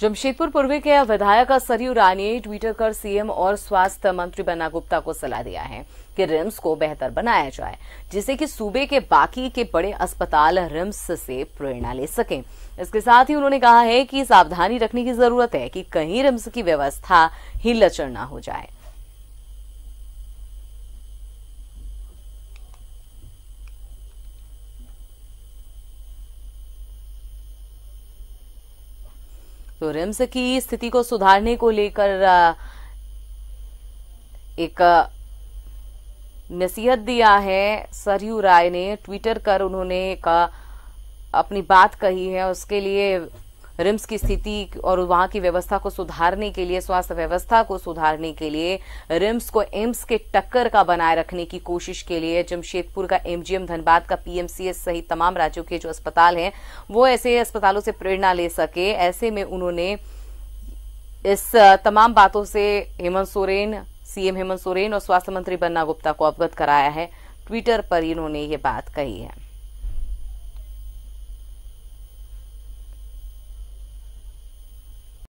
जमशेदपुर पूर्वी के विधायक सरयू रानी ने ट्वीटर कर सीएम और स्वास्थ्य मंत्री बन्ना गुप्ता को सलाह दिया है कि रिम्स को बेहतर बनाया जाए जिससे कि सूबे के बाकी के बड़े अस्पताल रिम्स से प्रेरणा ले सकें इसके साथ ही उन्होंने कहा है कि सावधानी रखने की जरूरत है कि कहीं रिम्स की व्यवस्था ही लचर न हो जाए तो रिम्स की स्थिति को सुधारने को लेकर एक नसीहत दिया है सरयू राय ने ट्विटर कर उन्होंने का अपनी बात कही है उसके लिए रिम्स की स्थिति और वहां की व्यवस्था को सुधारने के लिए स्वास्थ्य व्यवस्था को सुधारने के लिए रिम्स को एम्स के टक्कर का बनाए रखने की कोशिश के लिए जमशेदपुर का एमजीएम धनबाद का पीएमसीएस सहित तमाम राज्यों के जो अस्पताल हैं वो ऐसे अस्पतालों से प्रेरणा ले सके ऐसे में उन्होंने इस तमाम बातों से हेमंत सोरेन सीएम हेमंत सोरेन और स्वास्थ्य मंत्री बन्ना गुप्ता को अवगत कराया है ट्विटर पर इन्होंने ये बात कही है